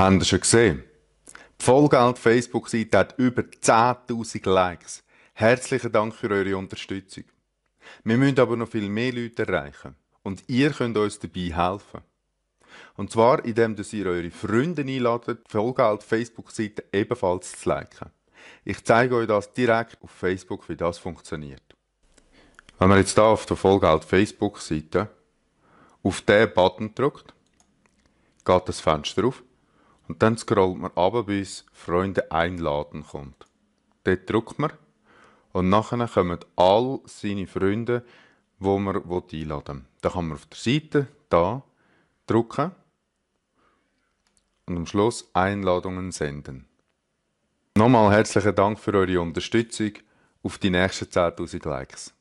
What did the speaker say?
Habt Sie schon gesehen? Die vollgeld Facebook-Seite hat über 10.000 Likes. Herzlichen Dank für eure Unterstützung. Wir müssen aber noch viel mehr Leute erreichen. Und ihr könnt uns dabei helfen. Und zwar, indem ihr eure Freunde einladet, die vollgeld Facebook-Seite ebenfalls zu liken. Ich zeige euch das direkt auf Facebook, wie das funktioniert. Wenn man jetzt hier auf der vollgeld Facebook-Seite auf diesen Button drückt, geht das Fenster auf. Und dann scrollt man runter, bis Freunde einladen kommt. Dort drückt man und nachher kommen all seine Freunde, wo man einladen will. Dann kann man auf der Seite da drücken und am Schluss Einladungen senden. Nochmal herzlichen Dank für eure Unterstützung auf die nächsten 10.000 Likes.